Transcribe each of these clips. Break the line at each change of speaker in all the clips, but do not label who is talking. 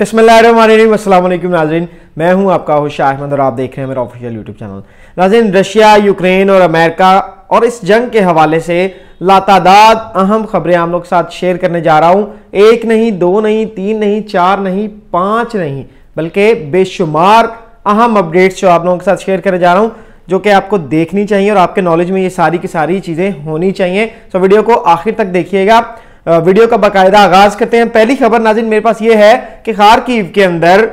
बसमिलकुम नाजरन मैं हूं आपका होश अहमद और आप देख रहे हैं मेरा ऑफिशियल यूट्यूब चैनल नाजरीन रशिया यूक्रेन और अमेरिका और इस जंग के हवाले से लातादाद अहम खबरें आप लोग के साथ शेयर करने जा रहा हूं एक नहीं दो नहीं तीन नहीं चार नहीं पाँच नहीं बल्कि बेशुमार अहम अपडेट्स जो आप लोगों के साथ शेयर करने जा रहा हूँ जो कि आपको देखनी चाहिए और आपके नॉलेज में ये सारी की सारी चीज़ें होनी चाहिए सो वीडियो को आखिर तक देखिएगा वीडियो का बाकायदा आगाज करते हैं पहली खबर नाजिन मेरे पास ये है कि खारकीव के अंदर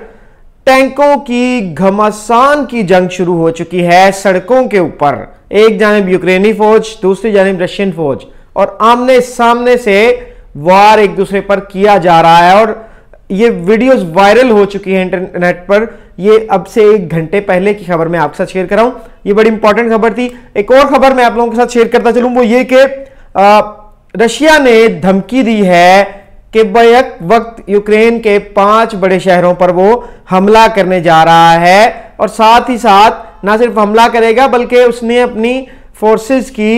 टैंकों की घमासान की जंग शुरू हो चुकी है सड़कों के ऊपर एक जानब यूक्रेनी फौज दूसरी जानब रशियन फौज और आमने सामने से वार एक दूसरे पर किया जा रहा है और ये वीडियोस वायरल हो चुकी है इंटरनेट पर ये अब से एक घंटे पहले की खबर मैं आपके साथ शेयर कराऊं ये बड़ी इंपॉर्टेंट खबर थी एक और खबर मैं आप लोगों के साथ शेयर करता चलूं वो ये कि रशिया ने धमकी दी है कि बैक वक्त यूक्रेन के पांच बड़े शहरों पर वो हमला करने जा रहा है और साथ ही साथ ना सिर्फ हमला करेगा बल्कि उसने अपनी फोर्सेस की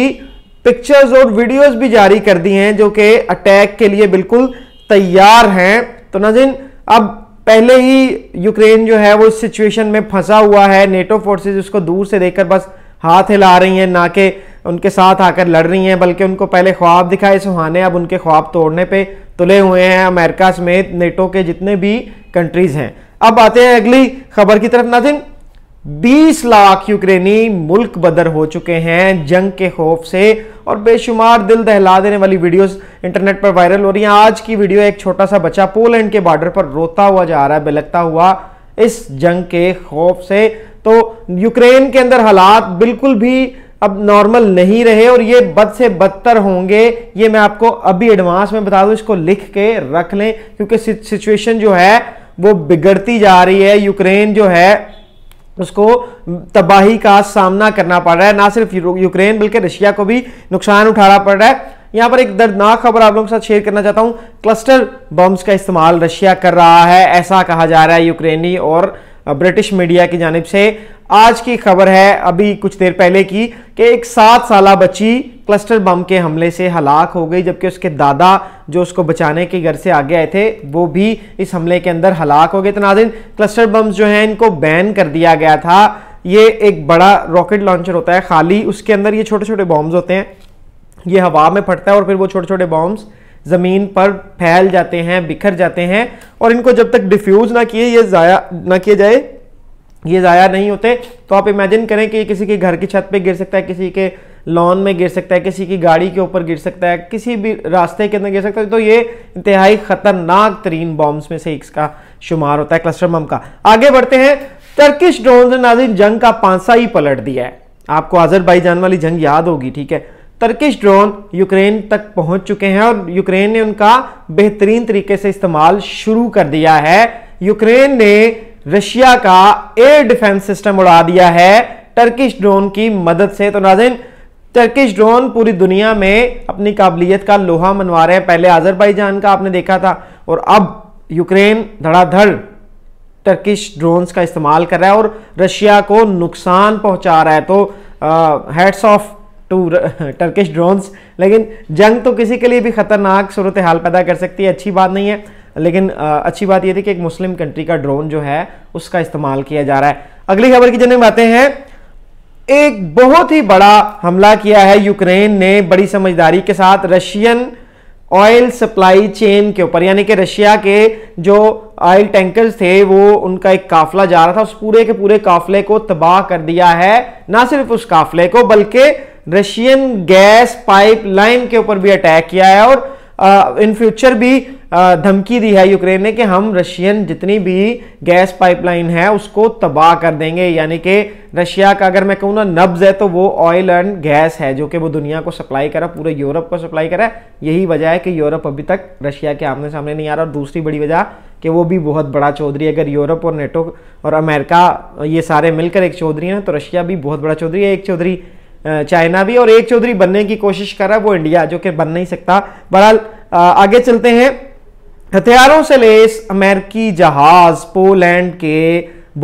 पिक्चर्स और वीडियोस भी जारी कर दी हैं जो कि अटैक के लिए बिल्कुल तैयार हैं तो नाजिन अब पहले ही यूक्रेन जो है वो इस सिचुएशन में फंसा हुआ है नेटो फोर्सेज उसको दूर से देखकर बस हाथ हिला रही हैं ना कि उनके साथ आकर लड़ रही हैं बल्कि उनको पहले ख्वाब दिखाए सुहाने अब उनके ख्वाब तोड़ने पे तुले हुए हैं अमेरिका समेत नेटो के जितने भी कंट्रीज़ हैं अब आते हैं अगली खबर की तरफ नथिंग 20 लाख यूक्रेनी मुल्क बदर हो चुके हैं जंग के खौफ से और बेशुमार दिल दहला देने वाली वीडियोस इंटरनेट पर वायरल हो रही हैं आज की वीडियो एक छोटा सा बच्चा पोलैंड के बॉर्डर पर रोता हुआ जा रहा है बिलकता हुआ इस जंग के खौफ से तो यूक्रेन के अंदर हालात बिल्कुल भी अब नॉर्मल नहीं रहे और ये बद से बदतर होंगे ये मैं आपको अभी एडवांस में बता दूं इसको लिख के रख लें क्योंकि सिचुएशन जो है वो बिगड़ती जा रही है यूक्रेन जो है उसको तबाही का सामना करना पड़ रहा है ना सिर्फ यूक्रेन बल्कि रशिया को भी नुकसान उठाना पड़ रहा है यहाँ पर एक दर्दनाक खबर आप लोगों के साथ शेयर करना चाहता हूँ क्लस्टर बम्स का इस्तेमाल रशिया कर रहा है ऐसा कहा जा रहा है यूक्रेनी और ब्रिटिश मीडिया की जानब से आज की खबर है अभी कुछ देर पहले की कि एक सात साल बच्ची क्लस्टर बम के हमले से हलाक हो गई जबकि उसके दादा जो उसको बचाने के घर से आगे आए थे वो भी इस हमले के अंदर हलाक हो गए तो नाजिन क्लस्टर बम जो हैं इनको बैन कर दिया गया था ये एक बड़ा रॉकेट लॉन्चर होता है खाली उसके अंदर ये छोटे छोटे बॉम्ब्स होते हैं ये हवा में फटता है और फिर वो छोटे छोटे बॉम्ब्स ज़मीन पर फैल जाते हैं बिखर जाते हैं और इनको जब तक डिफ्यूज़ ना किए ये ज़ाया ना किए जाए ये ज़ाया नहीं होते तो आप इमेजिन करें कि किसी के घर की छत पे गिर सकता है किसी के लॉन में गिर सकता है किसी की गाड़ी के ऊपर गिर सकता है किसी भी रास्ते के अंदर गिर सकता है तो ये इंतहाई ख़तरनाक तरीन बॉम्ब्स में से इसका शुमार होता है क्लस्टर बम का आगे बढ़ते हैं टर्किश ड्रोन ने नाजिन जंग का पांसा ही पलट दिया है आपको जान वाली जंग याद होगी ठीक है तर्किश ड्रोन यूक्रेन तक पहुंच चुके हैं और यूक्रेन ने उनका बेहतरीन तरीके से इस्तेमाल शुरू कर दिया है यूक्रेन ने रशिया का एयर डिफेंस सिस्टम उड़ा दिया है टर्किश ड्रोन की मदद से तो नाजिन टर्किश ड्रोन पूरी दुनिया में अपनी काबिलियत का लोहा मनवा रहे हैं पहले आजरबाईजान का आपने देखा था और अब यूक्रेन धड़ाधड़ टर्किश ड्रोन्स का इस्तेमाल कर रहा है और रशिया को नुकसान पहुंचा रहा है तो heads off to Turkish drones लेकिन जंग तो किसी के लिए भी ख़तरनाक सूरत हाल पैदा कर सकती है अच्छी बात नहीं है लेकिन आ, अच्छी बात यह थी कि एक मुस्लिम कंट्री का ड्रोन जो है उसका इस्तेमाल किया जा रहा है अगली खबर की जन्म आते हैं एक बहुत ही बड़ा हमला किया है यूक्रेन ने बड़ी समझदारी के साथ रशियन ऑयल सप्लाई चेन के ऊपर यानी कि रशिया के जो ऑयल टैंकर्स थे वो उनका एक काफला जा रहा था उस पूरे के पूरे काफले को तबाह कर दिया है ना सिर्फ उस काफले को बल्कि रशियन गैस पाइपलाइन के ऊपर भी अटैक किया है और इन फ्यूचर भी धमकी दी है यूक्रेन ने कि हम रशियन जितनी भी गैस पाइपलाइन है उसको तबाह कर देंगे यानी कि रशिया का अगर मैं कहूँ ना नब्ज है तो वो ऑयल एंड गैस है जो कि वो दुनिया को सप्लाई करा पूरे यूरोप को सप्लाई करा यही वजह है कि यूरोप अभी तक रशिया के आमने सामने नहीं आ रहा और दूसरी बड़ी वजह कि वो भी बहुत बड़ा चौधरी अगर यूरोप और नेटो और अमेरिका ये सारे मिलकर एक चौधरी हैं तो रशिया भी बहुत बड़ा चौधरी है एक चौधरी चाइना भी और एक चौधरी बनने की कोशिश कर रहा है वो इंडिया जो कि बन नहीं सकता बहरहाल आगे चलते हैं हथियारों से लेस अमेरिकी जहाज पोलैंड के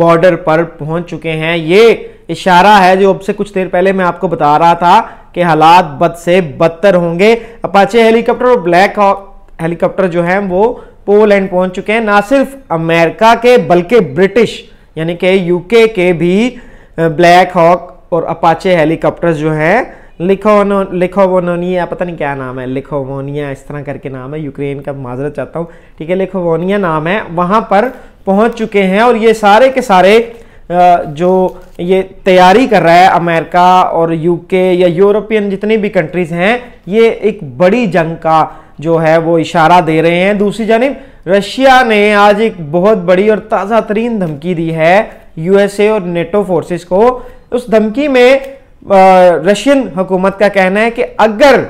बॉर्डर पर पहुंच चुके हैं ये इशारा है जो अब से कुछ देर पहले मैं आपको बता रहा था कि हालात बद से बदतर होंगे अपाचे हेलीकॉप्टर और ब्लैक हॉक हेलीकॉप्टर जो है वो पोलैंड पहुंच चुके हैं ना सिर्फ अमेरिका के बल्कि ब्रिटिश यानी कि यूके के भी ब्लैक हॉक और अपाचे हेलीकॉप्टर्स जो है लिखोनो लिखोवोनिया पता नहीं क्या नाम है लिखोवोनिया इस तरह करके नाम है यूक्रेन का माजरत चाहता हूँ ठीक है लिखोवोनिया नाम है वहाँ पर पहुँच चुके हैं और ये सारे के सारे जो ये तैयारी कर रहा है अमेरिका और यूके या यूरोपियन जितनी भी कंट्रीज़ हैं ये एक बड़ी जंग का जो है वो इशारा दे रहे हैं दूसरी जानब रशिया ने आज एक बहुत बड़ी और ताज़ा तरीन धमकी दी है यूएसए और नेटो फोर्सेस को उस धमकी में रशियन हुकूमत का कहना है कि अगर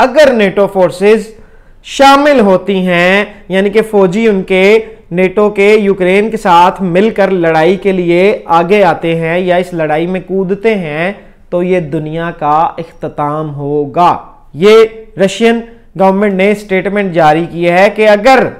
अगर नेटो फोर्सेस शामिल होती हैं यानी कि फौजी उनके नेटो के यूक्रेन के साथ मिलकर लड़ाई के लिए आगे आते हैं या इस लड़ाई में कूदते हैं तो ये दुनिया का अख्ताम होगा ये रशियन गवर्नमेंट ने स्टेटमेंट जारी किया है कि अगर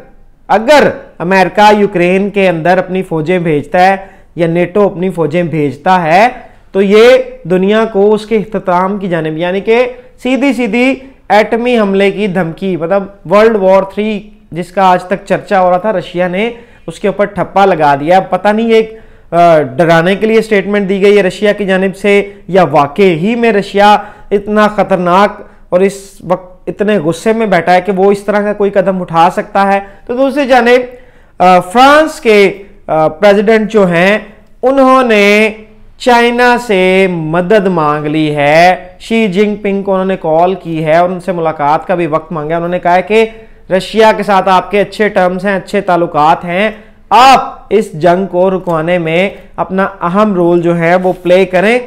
अगर अमेरिका यूक्रेन के अंदर अपनी फौजें भेजता है या नेटो अपनी फौजें भेजता है तो ये दुनिया को उसके अख्ताम की जानब यानी कि सीधी सीधी एटमी हमले की धमकी मतलब वर्ल्ड वॉर थ्री जिसका आज तक चर्चा हो रहा था रशिया ने उसके ऊपर ठप्पा लगा दिया पता नहीं एक डराने के लिए स्टेटमेंट दी गई है रशिया की जानब से या वाकई ही में रशिया इतना ख़तरनाक और इस वक्त इतने गुस्से में बैठा है कि वो इस तरह का कोई कदम उठा सकता है तो दूसरी जानब फ्रांस के प्रेसिडेंट जो हैं उन्होंने चाइना से मदद मांग ली है शी जिनपिंग को उन्होंने कॉल की है और उनसे मुलाकात का भी वक्त मांगा उन्होंने कहा है कि रशिया के साथ आपके अच्छे टर्म्स हैं अच्छे ताल्लुकात हैं आप इस जंग को रुकवाने में अपना अहम रोल जो है वो प्ले करें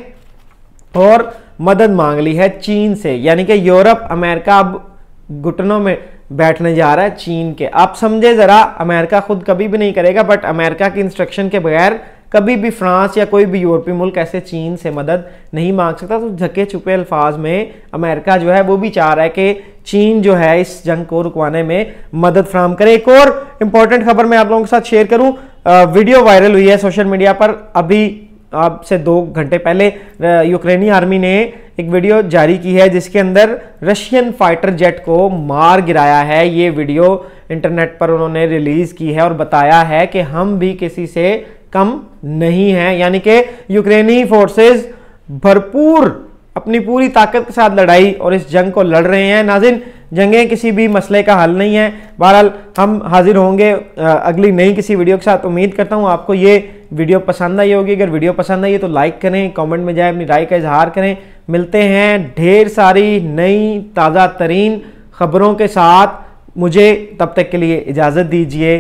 और मदद मांग ली है चीन से यानी कि यूरोप अमेरिका अब घुटनों में बैठने जा रहा है चीन के आप समझे ज़रा अमेरिका खुद कभी भी नहीं करेगा बट अमेरिका की इंस्ट्रक्शन के बगैर कभी भी फ्रांस या कोई भी यूरोपीय मुल्क ऐसे चीन से मदद नहीं मांग सकता तो झके छुपे अल्फाज में अमेरिका जो है वो भी चाह रहा है कि चीन जो है इस जंग को रुकवाने में मदद फ्राहम करे एक और इम्पॉर्टेंट खबर मैं आप लोगों के साथ शेयर करूं वीडियो वायरल हुई है सोशल मीडिया पर अभी आप से दो घंटे पहले यूक्रेनी आर्मी ने एक वीडियो जारी की है जिसके अंदर रशियन फाइटर जेट को मार गिराया है ये वीडियो इंटरनेट पर उन्होंने रिलीज़ की है और बताया है कि हम भी किसी से कम नहीं हैं यानी कि यूक्रेनी फोर्सेस भरपूर अपनी पूरी ताकत के साथ लड़ाई और इस जंग को लड़ रहे हैं नाजिन जंगें किसी भी मसले का हल नहीं है बहरहाल हम हाजिर होंगे अगली नई किसी वीडियो के साथ उम्मीद करता हूँ आपको ये वीडियो पसंद आई होगी अगर वीडियो पसंद आई है तो लाइक करें कमेंट में जाए अपनी राय का इजहार करें मिलते हैं ढेर सारी नई ताज़ा तरीन खबरों के साथ मुझे तब तक के लिए इजाज़त दीजिए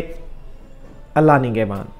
अल्लाह निगेबान